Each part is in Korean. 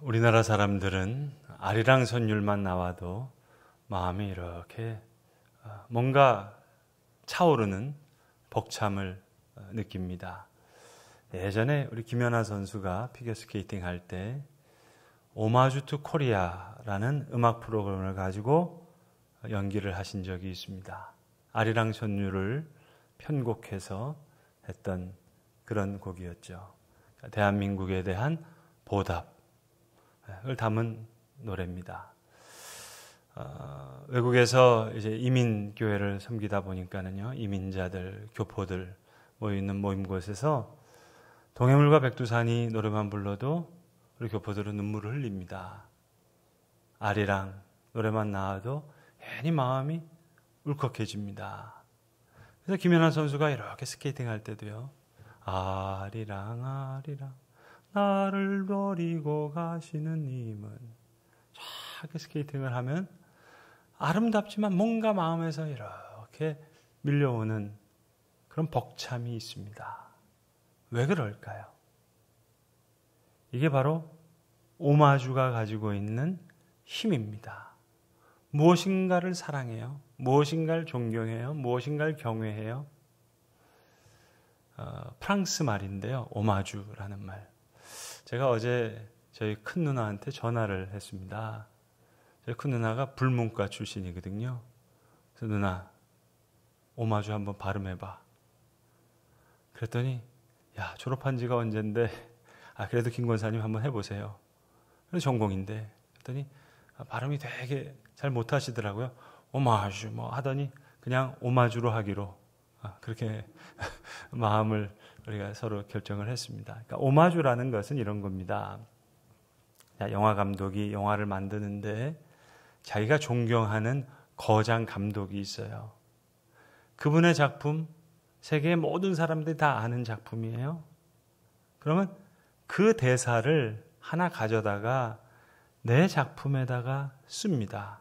우리나라 사람들은 아리랑 선율만 나와도 마음이 이렇게 어, 뭔가 차오르는 벅참을 어, 느낍니다. 예전에 우리 김연아 선수가 피겨스케이팅 할 때 오마주 투 코리아라는 음악 프로그램을 가지고 연기를 하신 적이 있습니다. 아리랑 선율을 편곡해서 했던 그런 곡이었죠. 대한민국에 대한 보답, 을 담은 노래입니다. 어, 외국에서 이제 이민 교회를 섬기다 보니까는요 이민자들 교포들 모여 있는 모임 곳에서 동해물과 백두산이 노래만 불러도 우리 교포들은 눈물을 흘립니다. 아리랑 노래만 나와도 괜히 마음이 울컥해집니다. 그래서 김연아 선수가 이렇게 스케이팅 할 때도요 아리랑 아리랑 나를 버리고 가시는 님은 쫙 스케이팅을 하면 아름답지만 뭔가 마음에서 이렇게 밀려오는 그런 벅참이 있습니다. 왜 그럴까요? 이게 바로 오마주가 가지고 있는 힘입니다. 무엇인가를 사랑해요. 무엇인가를 존경해요. 무엇인가를 경외해요. 어, 프랑스 말인데요. 오마주라는 말. 제가 어제 저희 큰 누나한테 전화를 했습니다. 저희 큰 누나가 불문과 출신이거든요. 그래서 누나, 오마주 한번 발음해봐. 그랬더니, 야, 졸업한 지가 언젠데, 아, 그래도 김 권사님 한번 해보세요. 전공인데. 그랬더니, 아, 발음이 되게 잘 못하시더라고요. 오마주 뭐 하더니, 그냥 오마주로 하기로. 아, 그렇게 마음을 우리가 서로 결정을 했습니다. 그러니까 오마주라는 것은 이런 겁니다. 영화 감독이 영화를 만드는데 자기가 존경하는 거장 감독이 있어요. 그분의 작품 세계의 모든 사람들이 다 아는 작품이에요. 그러면 그 대사를 하나 가져다가 내 작품에다가 씁니다.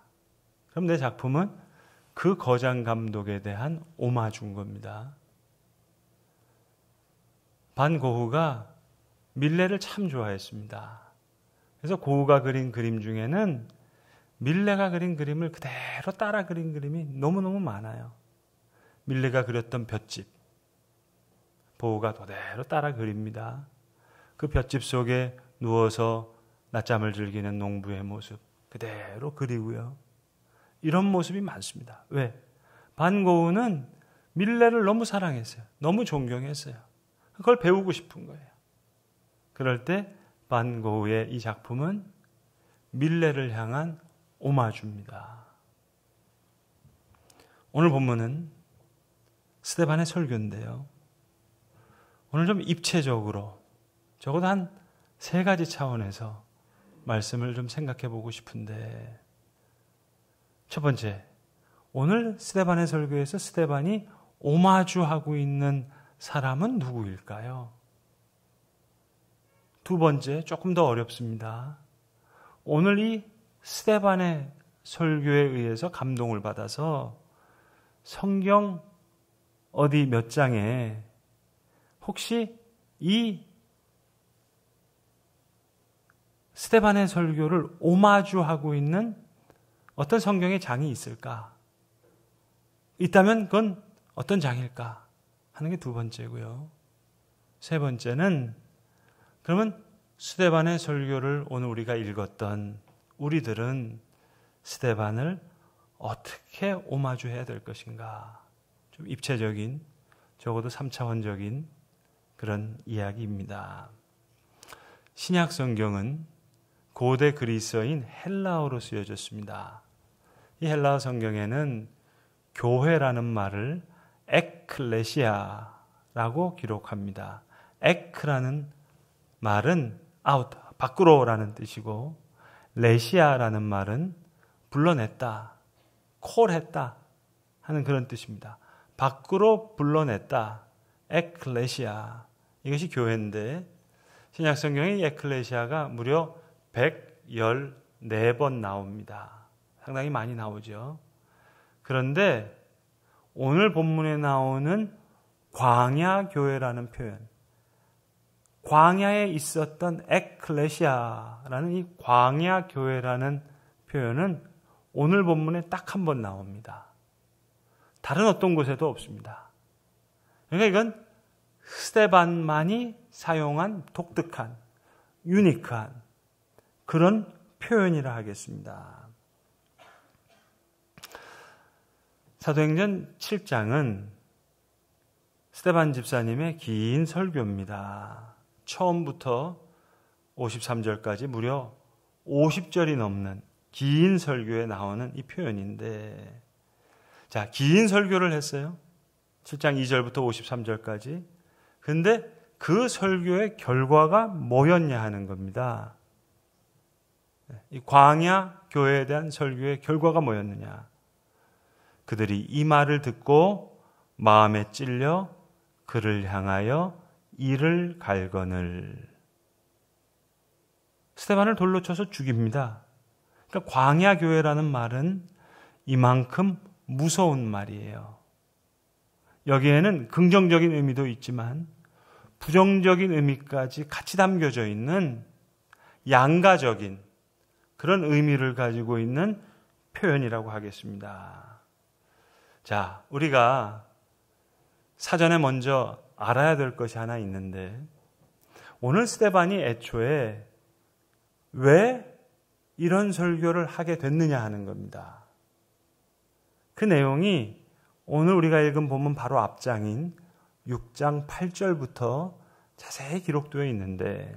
그럼 내 작품은 그 거장 감독에 대한 오마주인 겁니다. 반 고흐가 밀레를 참 좋아했습니다. 그래서 고흐가 그린 그림 중에는 밀레가 그린 그림을 그대로 따라 그린 그림이 너무너무 많아요. 밀레가 그렸던 볏집. 보호가 그대로 따라 그립니다. 그 볏집 속에 누워서 낮잠을 즐기는 농부의 모습 그대로 그리고요. 이런 모습이 많습니다. 왜? 반고흐는 밀레를 너무 사랑했어요. 너무 존경했어요. 그걸 배우고 싶은 거예요. 그럴 때 반고우의 이 작품은 밀레를 향한 오마주입니다. 오늘 본문은 스테반의 설교인데요. 오늘 좀 입체적으로 적어도 한 세 가지 차원에서 말씀을 좀 생각해 보고 싶은데 첫 번째 오늘 스테반의 설교에서 스테반이 오마주하고 있는 사람은 누구일까요? 두 번째, 조금 더 어렵습니다. 오늘 이 스테반의 설교에 의해서 감동을 받아서 성경 어디 몇 장에 혹시 이 스테반의 설교를 오마주하고 있는 어떤 성경의 장이 있을까? 있다면 그건 어떤 장일까? 하는 게 두 번째고요. 세 번째는 그러면 스데반의 설교를 오늘 우리가 읽었던 우리들은 스데반을 어떻게 오마주해야 될 것인가? 좀 입체적인 적어도 3차원적인 그런 이야기입니다. 신약 성경은 고대 그리스어인 헬라어로 쓰여졌습니다. 이 헬라어 성경에는 교회라는 말을 에클레시아라고 기록합니다. 에크라는 말은 아웃, 밖으로라는 뜻이고 레시아라는 말은 불러냈다, 콜했다 하는 그런 뜻입니다. 밖으로 불러냈다, 에클레시아 이것이 교회인데 신약 성경의 에클레시아가 무려 114번 나옵니다. 상당히 많이 나오죠. 그런데 오늘 본문에 나오는 광야 교회라는 표현, 광야에 있었던 에클레시아라는 이 광야 교회라는 표현은 오늘 본문에 딱 한 번 나옵니다. 다른 어떤 곳에도 없습니다. 그러니까 이건 스테반만이 사용한 독특한, 유니크한 그런 표현이라 하겠습니다. 사도행전 7장은 스테반 집사님의 긴 설교입니다. 처음부터 53절까지 무려 50절이 넘는 긴 설교에 나오는 이 표현인데, 자, 긴 설교를 했어요. 7장 2절부터 53절까지. 근데 그 설교의 결과가 뭐였냐 하는 겁니다. 이 광야 교회에 대한 설교의 결과가 뭐였느냐. 그들이 이 말을 듣고 마음에 찔려 그를 향하여 이를 갈거늘 스테반을 돌로 쳐서 죽입니다. 그러니까 광야 교회라는 말은 이만큼 무서운 말이에요. 여기에는 긍정적인 의미도 있지만 부정적인 의미까지 같이 담겨져 있는 양가적인 그런 의미를 가지고 있는 표현이라고 하겠습니다. 자, 우리가 사전에 먼저 알아야 될 것이 하나 있는데 오늘 스테반이 애초에 왜 이런 설교를 하게 됐느냐 하는 겁니다. 그 내용이 오늘 우리가 읽은 본문 바로 앞장인 6장 8절부터 자세히 기록되어 있는데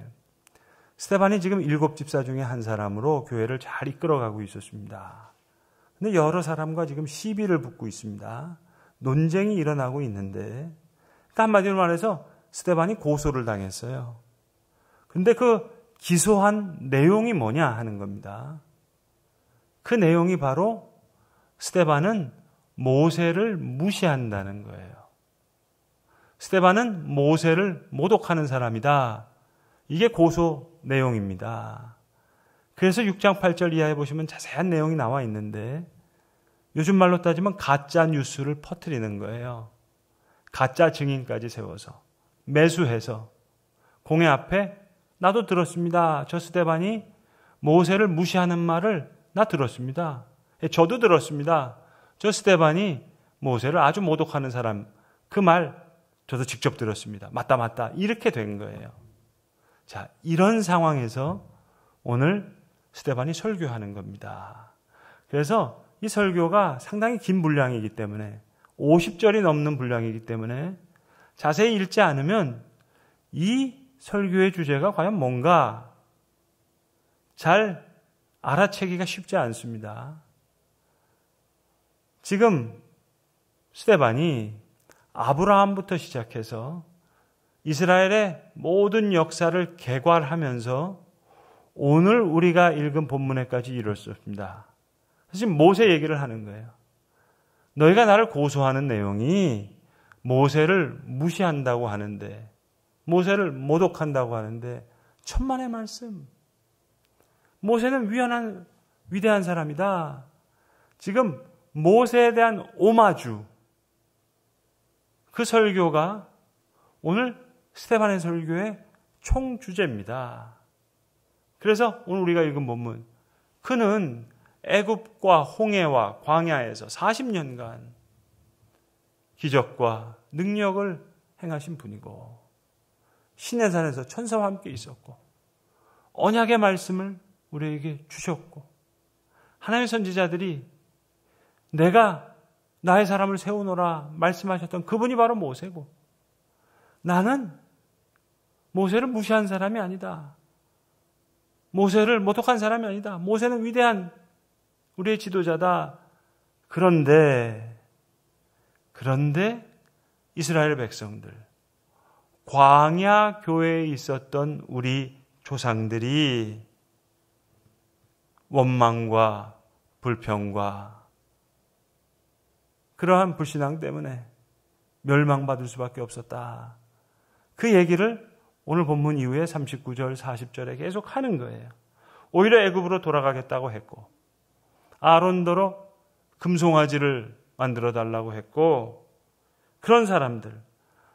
스테반이 지금 일곱 집사 중에 한 사람으로 교회를 잘 이끌어가고 있었습니다. 근데 여러 사람과 지금 시비를 붙고 있습니다. 논쟁이 일어나고 있는데, 한마디로 말해서 스테반이 고소를 당했어요. 근데 그 기소한 내용이 뭐냐 하는 겁니다. 그 내용이 바로 스테반은 모세를 무시한다는 거예요. 스테반은 모세를 모독하는 사람이다. 이게 고소 내용입니다. 그래서 6장 8절 이하에 보시면 자세한 내용이 나와 있는데 요즘 말로 따지면 가짜 뉴스를 퍼뜨리는 거예요. 가짜 증인까지 세워서 매수해서 공회 앞에 나도 들었습니다. 저 스테반이 모세를 무시하는 말을 나 들었습니다. 예, 저도 들었습니다. 저 스테반이 모세를 아주 모독하는 사람 그 말 저도 직접 들었습니다. 맞다 맞다 이렇게 된 거예요. 자 이런 상황에서 오늘 스테반이 설교하는 겁니다. 그래서 이 설교가 상당히 긴 분량이기 때문에 50절이 넘는 분량이기 때문에 자세히 읽지 않으면 이 설교의 주제가 과연 뭔가 잘 알아채기가 쉽지 않습니다. 지금 스테반이 아브라함부터 시작해서 이스라엘의 모든 역사를 개괄하면서 오늘 우리가 읽은 본문에까지 이뤘습니다 사실 모세 얘기를 하는 거예요. 너희가 나를 고소하는 내용이 모세를 무시한다고 하는데, 모세를 모독한다고 하는데, 천만의 말씀. 모세는 위안한, 위대한 사람이다. 지금 모세에 대한 오마주. 그 설교가 오늘 스테반의 설교의 총주제입니다. 그래서 오늘 우리가 읽은 본문 그는 애굽과 홍해와 광야에서 40년간 기적과 능력을 행하신 분이고 신의 산에서 천사와 함께 있었고 언약의 말씀을 우리에게 주셨고 하나님의 선지자들이 내가 나의 사람을 세우노라 말씀하셨던 그분이 바로 모세고 나는 모세를 무시한 사람이 아니다. 모세를 모독한 사람이 아니다. 모세는 위대한 우리의 지도자다. 그런데, 그런데 이스라엘 백성들, 광야 교회에 있었던 우리 조상들이 원망과 불평과 그러한 불신앙 때문에 멸망받을 수밖에 없었다. 그 얘기를 오늘 본문 이후에 39절, 40절에 계속 하는 거예요. 오히려 애굽으로 돌아가겠다고 했고 아론더로 금송아지를 만들어 달라고 했고 그런 사람들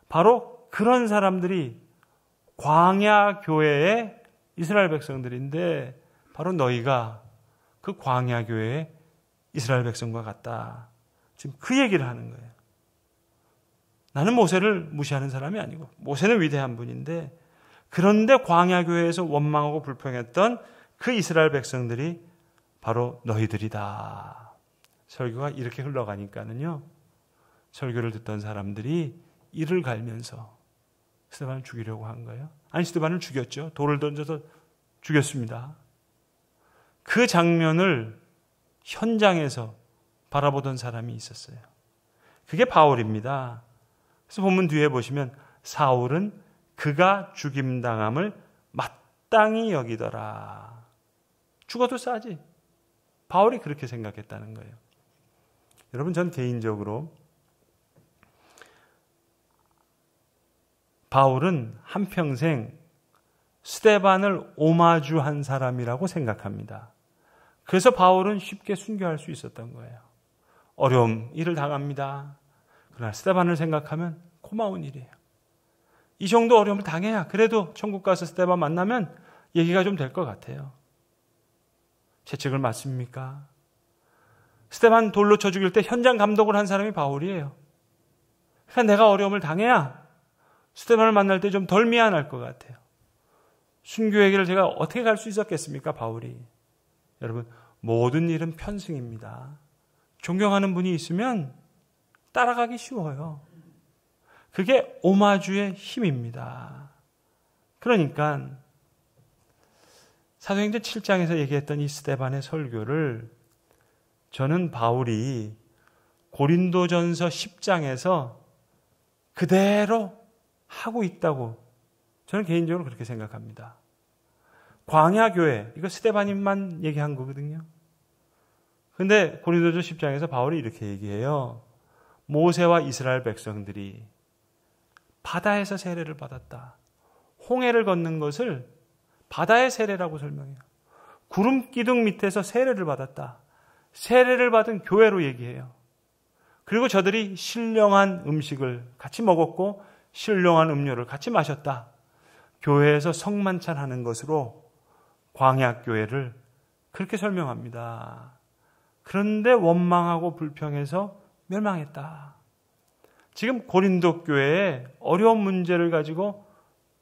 바로 그런 사람들이 광야 교회의 이스라엘 백성들인데 바로 너희가 그 광야 교회의 이스라엘 백성과 같다. 지금 그 얘기를 하는 거예요. 나는 모세를 무시하는 사람이 아니고 모세는 위대한 분인데 그런데 광야교회에서 원망하고 불평했던 그 이스라엘 백성들이 바로 너희들이다. 설교가 이렇게 흘러가니까는요. 설교를 듣던 사람들이 이를 갈면서 스테반을 죽이려고 한 거예요. 아니 스테반을 죽였죠. 돌을 던져서 죽였습니다. 그 장면을 현장에서 바라보던 사람이 있었어요. 그게 바울입니다. 그래서 본문 뒤에 보시면 사울은 그가 죽임당함을 마땅히 여기더라. 죽어도 싸지. 바울이 그렇게 생각했다는 거예요. 여러분, 전 개인적으로 바울은 한평생 스테반을 오마주한 사람이라고 생각합니다. 그래서 바울은 쉽게 순교할 수 있었던 거예요. 어려움, 일을 당합니다. 그러나 스테반을 생각하면 고마운 일이에요. 이 정도 어려움을 당해야 그래도 천국 가서 스테반 만나면 얘기가 좀 될 것 같아요. 죄책을 맞습니까? 스테반 돌로 쳐 죽일 때 현장 감독을 한 사람이 바울이에요. 그러니까 내가 어려움을 당해야 스테반을 만날 때 좀 덜 미안할 것 같아요. 순교의 길을 제가 어떻게 갈 수 있었겠습니까, 바울이? 여러분, 모든 일은 편승입니다. 존경하는 분이 있으면 따라가기 쉬워요. 그게 오마주의 힘입니다. 그러니까 사도행전 7장에서 얘기했던 이 스테반의 설교를 저는 바울이 고린도전서 10장에서 그대로 하고 있다고 저는 개인적으로 그렇게 생각합니다. 광야교회, 이거 스테반님만 얘기한 거거든요. 근데 고린도전 10장에서 바울이 이렇게 얘기해요. 모세와 이스라엘 백성들이 바다에서 세례를 받았다. 홍해를 걷는 것을 바다의 세례라고 설명해요. 구름 기둥 밑에서 세례를 받았다. 세례를 받은 교회로 얘기해요. 그리고 저들이 신령한 음식을 같이 먹었고 신령한 음료를 같이 마셨다. 교회에서 성만찬 하는 것으로 광약교회를 그렇게 설명합니다. 그런데 원망하고 불평해서 멸망했다. 지금 고린도 교회의 어려운 문제를 가지고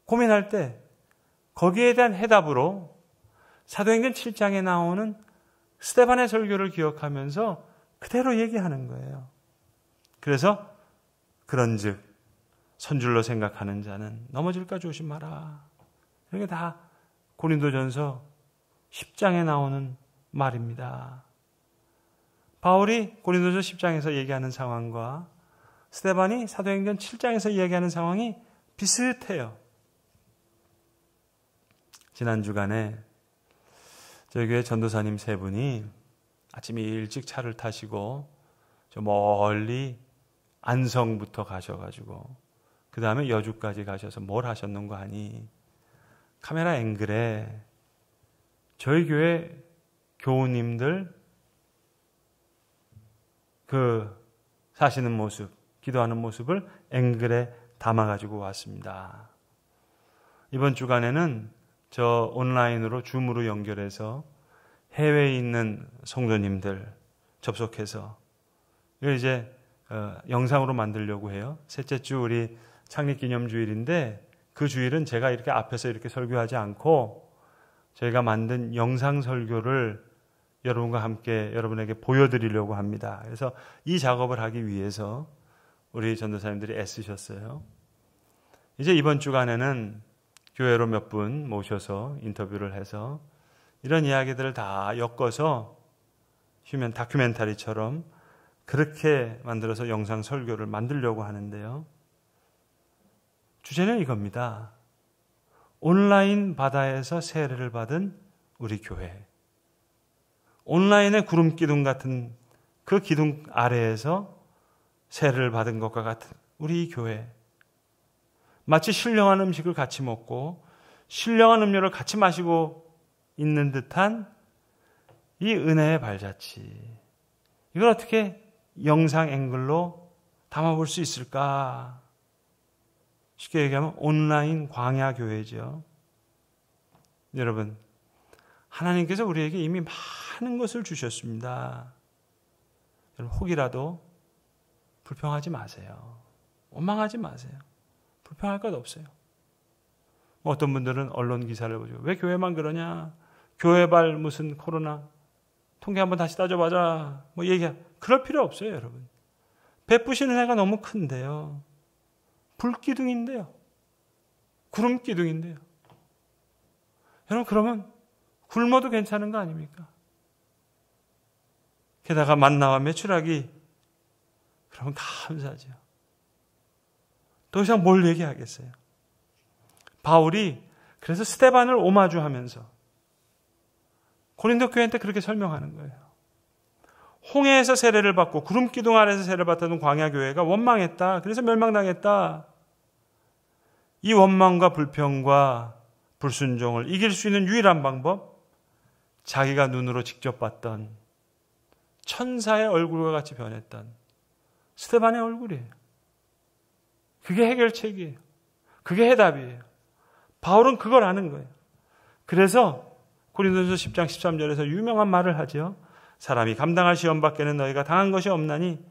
고민할 때 거기에 대한 해답으로 사도행전 7장에 나오는 스테반의 설교를 기억하면서 그대로 얘기하는 거예요. 그래서 그런즉 선줄로 생각하는 자는 넘어질까 조심하라. 이게 다 고린도전서 10장에 나오는 말입니다. 바울이 고린도전서 10장에서 얘기하는 상황과 스테반이 사도행전 7장에서 이야기하는 상황이 비슷해요. 지난 주간에 저희 교회 전도사님 세 분이 아침에 일찍 차를 타시고 저 멀리 안성부터 가셔가지고 그 다음에 여주까지 가셔서 뭘 하셨는가 하니 카메라 앵글에 저희 교회 교우님들 그 사시는 모습 기도하는 모습을 앵글에 담아가지고 왔습니다. 이번 주간에는 저 온라인으로 줌으로 연결해서 해외에 있는 성도님들 접속해서 이걸 이제 어, 영상으로 만들려고 해요. 셋째 주 우리 창립기념주일인데 그 주일은 제가 이렇게 앞에서 이렇게 설교하지 않고 저희가 만든 영상 설교를 여러분과 함께 여러분에게 보여드리려고 합니다. 그래서 이 작업을 하기 위해서 우리 전도사님들이 애쓰셨어요. 이제 이번 주간에는 교회로 몇 분 모셔서 인터뷰를 해서 이런 이야기들을 다 엮어서 휴면 다큐멘터리처럼 그렇게 만들어서 영상 설교를 만들려고 하는데요. 주제는 이겁니다. 온라인 바다에서 세례를 받은 우리 교회. 온라인의 구름 기둥 같은 그 기둥 아래에서 세례를 받은 것과 같은 우리 교회 마치 신령한 음식을 같이 먹고 신령한 음료를 같이 마시고 있는 듯한 이 은혜의 발자취 이걸 어떻게 영상 앵글로 담아볼 수 있을까? 쉽게 얘기하면 온라인 광야 교회죠. 여러분 하나님께서 우리에게 이미 많은 것을 주셨습니다. 혹이라도 불평하지 마세요. 원망하지 마세요. 불평할 것 없어요. 뭐 어떤 분들은 언론 기사를 보죠. 왜 교회만 그러냐? 교회발 무슨 코로나 통계 한번 다시 따져봐자. 뭐 얘기야. 그럴 필요 없어요, 여러분. 베푸시는 해가 너무 큰데요. 불기둥인데요. 구름기둥인데요. 여러분, 그러면 굶어도 괜찮은 거 아닙니까? 게다가 만나와 매출하기 그러면 감사하죠. 더 이상 그 뭘 얘기하겠어요. 바울이 그래서 스테반을 오마주하면서 고린도 교회 한테 그렇게 설명하는 거예요. 홍해에서 세례를 받고 구름 기둥 아래서 세례를 받던 광야 교회가 원망했다. 그래서 멸망당했다. 이 원망과 불평과 불순종을 이길 수 있는 유일한 방법 자기가 눈으로 직접 봤던 천사의 얼굴과 같이 변했던 스테반의 얼굴이에요. 그게 해결책이에요. 그게 해답이에요. 바울은 그걸 아는 거예요. 그래서 고린도전서 10장 13절에서 유명한 말을 하죠. 사람이 감당할 시험 밖에는 너희가 당한 것이 없나니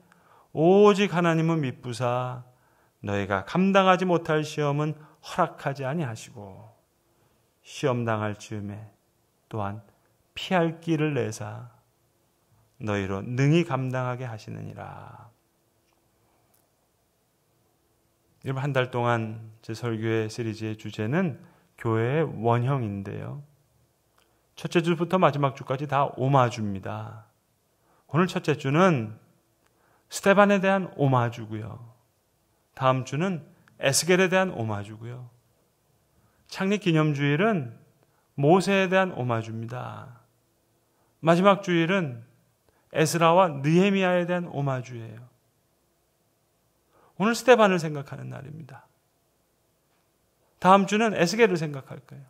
오직 하나님은 믿부사 너희가 감당하지 못할 시험은 허락하지 아니하시고 시험 당할 즈음에 또한 피할 길을 내사 너희로 능히 감당하게 하시느니라. 여러분 한 달 동안 제 설교의 시리즈의 주제는 교회의 원형인데요. 첫째 주부터 마지막 주까지 다 오마주입니다. 오늘 첫째 주는 스테반에 대한 오마주고요. 다음 주는 에스겔에 대한 오마주고요. 창립 기념주일은 모세에 대한 오마주입니다. 마지막 주일은 에스라와 느헤미야에 대한 오마주예요. 오늘 스테반을 생각하는 날입니다. 다음 주는 에스겔을 생각할 거예요.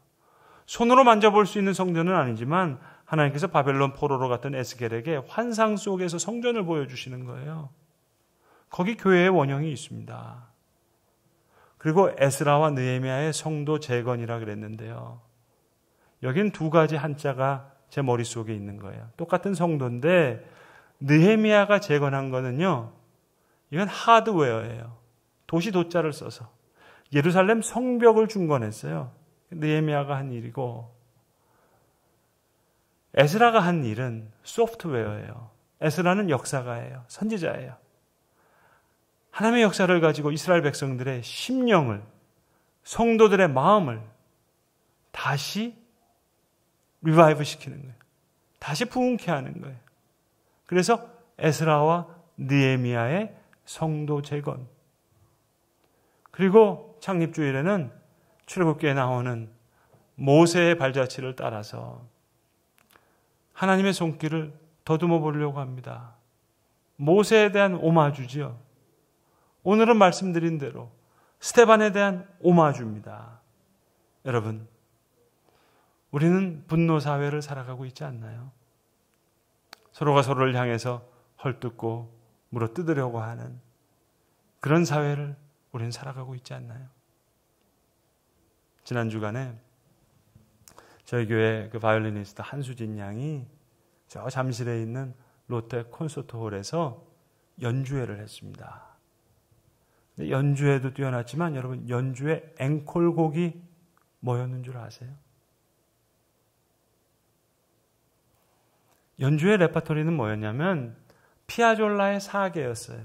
손으로 만져볼 수 있는 성전은 아니지만 하나님께서 바벨론 포로로 갔던 에스겔에게 환상 속에서 성전을 보여주시는 거예요. 거기 교회의 원형이 있습니다. 그리고 에스라와 느헤미아의 성도 재건이라 그랬는데요. 여긴 두 가지 한자가 제 머릿속에 있는 거예요. 똑같은 성도인데 느헤미아가 재건한 거는요. 이건 하드웨어예요. 도시 도자를 써서 예루살렘 성벽을 중건했어요. 느헤미야가 한 일이고 에스라가 한 일은 소프트웨어예요. 에스라는 역사가예요. 선지자예요. 하나님의 역사를 가지고 이스라엘 백성들의 심령을 성도들의 마음을 다시 리바이브 시키는 거예요. 다시 부흥케 하는 거예요. 그래서 에스라와 느헤미야의 성도 재건, 그리고 창립주일에는 출애굽기에 나오는 모세의 발자취를 따라서 하나님의 손길을 더듬어 보려고 합니다. 모세에 대한 오마주지요. 오늘은 말씀드린 대로 스테반에 대한 오마주입니다. 여러분, 우리는 분노 사회를 살아가고 있지 않나요? 서로가 서로를 향해서 헐뜯고 물어 뜯으려고 하는 그런 사회를 우리는 살아가고 있지 않나요? 지난 주간에 저희 교회 그 바이올리니스트 한수진 양이 저 잠실에 있는 롯데 콘서트 홀에서 연주회를 했습니다. 연주회도 뛰어났지만 여러분 연주회 앵콜곡이 뭐였는 줄 아세요? 연주회 레파토리는 뭐였냐면 피아졸라의 사계였어요.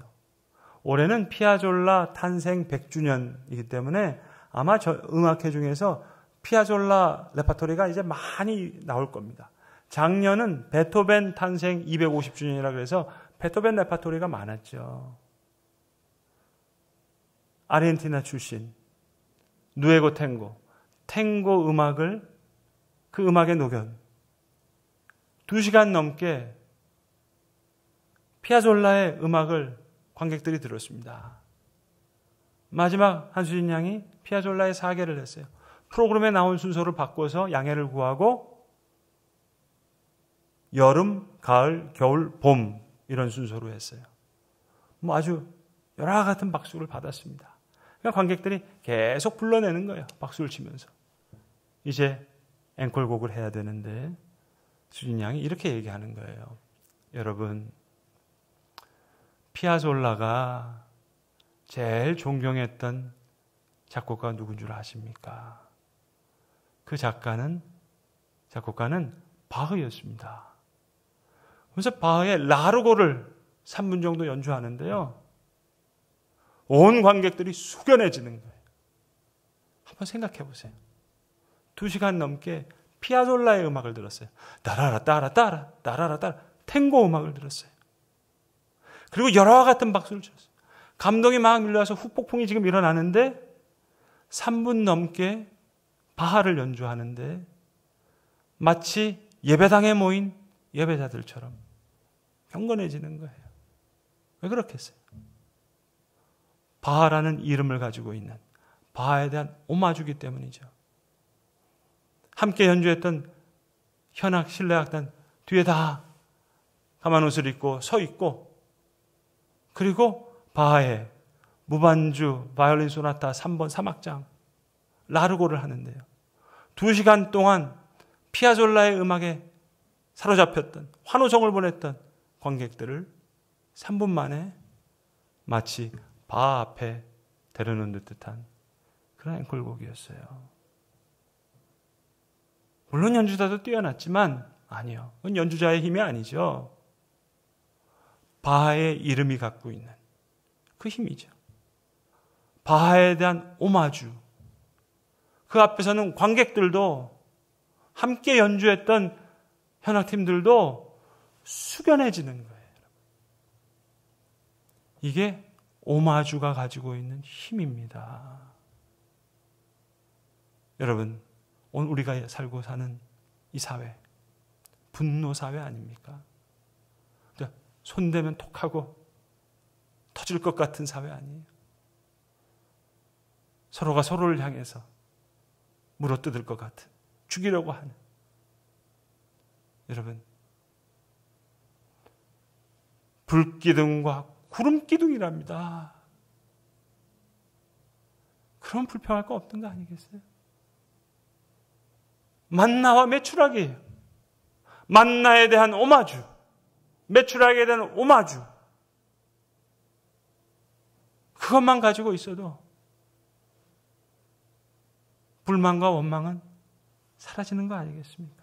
올해는 피아졸라 탄생 100주년이기 때문에 아마 음악회 중에서 피아졸라 레파토리가 이제 많이 나올 겁니다. 작년은 베토벤 탄생 250주년이라 그래서 베토벤 레파토리가 많았죠. 아르헨티나 출신 누에고 탱고, 탱고 음악을 그 음악에 녹여 2시간 넘게 피아졸라의 음악을 관객들이 들었습니다. 마지막 한수진 양이 피아졸라의 사계를 했어요. 프로그램에 나온 순서를 바꿔서 양해를 구하고 여름, 가을, 겨울, 봄 이런 순서로 했어요. 뭐 아주 여러 같은 박수를 받았습니다. 그러니까 관객들이 계속 불러내는 거예요. 박수를 치면서. 이제 앵콜곡을 해야 되는데 수진 양이 이렇게 얘기하는 거예요. 여러분 피아졸라가 제일 존경했던 작곡가 누군 줄 아십니까? 그 작가는 작곡가는 바흐였습니다. 그래서 바흐의 라르고를 3분 정도 연주하는데요. 온 관객들이 숙연해지는 거예요. 한번 생각해 보세요. 두 시간 넘게 피아졸라의 음악을 들었어요. 따라라 따라 따라 따라라 따라 탱고 음악을 들었어요. 그리고 여러와 같은 박수를 쳤어요. 감동이 막 밀려와서 후폭풍이 지금 일어나는데 3분 넘게 바하를 연주하는데 마치 예배당에 모인 예배자들처럼 경건해지는 거예요. 왜 그렇겠어요? 바하라는 이름을 가지고 있는 바하에 대한 오마주기 때문이죠. 함께 연주했던 현악 신뢰악단 뒤에 다 가만 옷을 입고 서 있고 그리고 바하의 무반주 바이올린 소나타 3번 3악장 라르고를 하는데요. 2시간 동안 피아졸라의 음악에 사로잡혔던 환호성을 보냈던 관객들을 3분 만에 마치 바 앞에 데려놓는 듯한 그런 앵콜곡이었어요. 물론 연주자도 뛰어났지만 아니요. 그건 연주자의 힘이 아니죠. 바하의 이름이 갖고 있는 그 힘이죠. 바하에 대한 오마주. 그 앞에서는 관객들도 함께 연주했던 현악팀들도 숙연해지는 거예요. 이게 오마주가 가지고 있는 힘입니다. 여러분, 오늘 우리가 살고 사는 이 사회, 분노 사회 아닙니까? 손대면 톡하고 터질 것 같은 사회 아니에요. 서로가 서로를 향해서 물어뜯을 것 같은, 죽이려고 하는. 여러분, 불기둥과 구름기둥이랍니다. 그런 불평할 거없던거 아니겠어요? 만나와 매출하기예요. 만나에 대한 오마주. 매출하게 되는 오마주. 그것만 가지고 있어도 불만과 원망은 사라지는 거 아니겠습니까?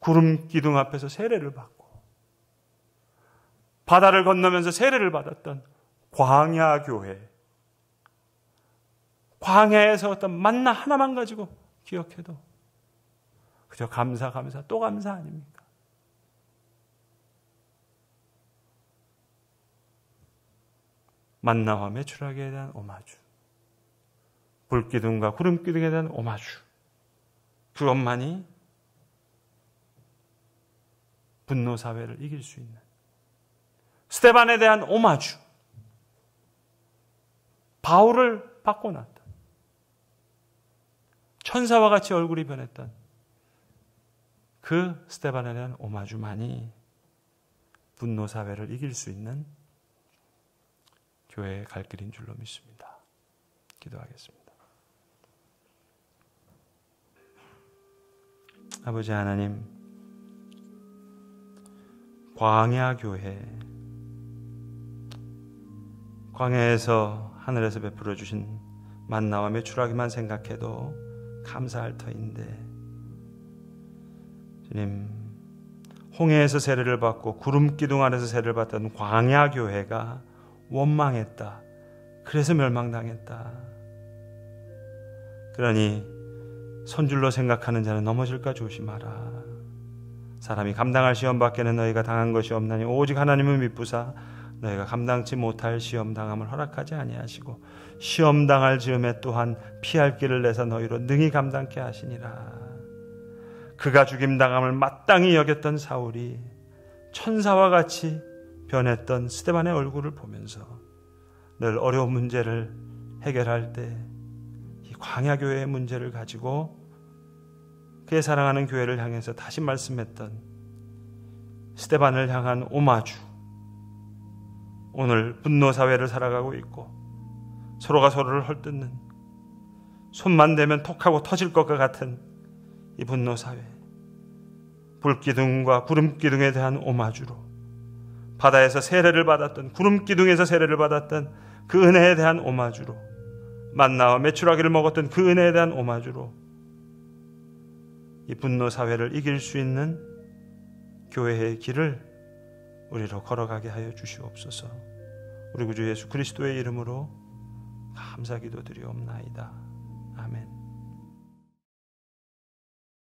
구름 기둥 앞에서 세례를 받고 바다를 건너면서 세례를 받았던 광야 교회 광야에서 어떤 만나 하나만 가지고 기억해도 그저 감사 감사 또 감사 아닙니까? 만나와 매출하기에 대한 오마주, 불기둥과 구름기둥에 대한 오마주, 그것만이 분노 사회를 이길 수 있는 스테반에 대한 오마주, 바울을 바꿔놨던 천사와 같이 얼굴이 변했던 그 스테반에 대한 오마주만이 분노 사회를 이길 수 있는 교회의 갈 길인 줄로 믿습니다. 기도하겠습니다. 아버지 하나님, 광야 교회, 광야에서 하늘에서 베풀어 주신 만나와 매출하기만 생각해도 감사할 터인데, 주님, 홍해에서 세례를 받고 구름 기둥 아래서 세례를 받던 광야 교회가 원망했다. 그래서 멸망당했다. 그러니 손줄로 생각하는 자는 넘어질까 조심하라. 사람이 감당할 시험 밖에는 너희가 당한 것이 없나니 오직 하나님을 믿부사 너희가 감당치 못할 시험 당함을 허락하지 아니하시고 시험 당할 즈음에 또한 피할 길을 내서 너희로 능히 감당케 하시니라. 그가 죽임 당함을 마땅히 여겼던 사울이 천사와 같이 변했던 스테반의 얼굴을 보면서 늘 어려운 문제를 해결할 때 이 광야교회의 문제를 가지고 그의 사랑하는 교회를 향해서 다시 말씀했던 스테반을 향한 오마주 오늘 분노 사회를 살아가고 있고 서로가 서로를 헐뜯는 손만 대면 톡하고 터질 것과 같은 이 분노 사회 불기둥과 구름기둥에 대한 오마주로 바다에서 세례를 받았던 구름 기둥에서 세례를 받았던 그 은혜에 대한 오마주로 만나와 매출하기를 먹었던 그 은혜에 대한 오마주로 이 분노 사회를 이길 수 있는 교회의 길을 우리로 걸어가게 하여 주시옵소서. 우리 구주 예수 그리스도의 이름으로 감사 기도드리옵나이다. 아멘.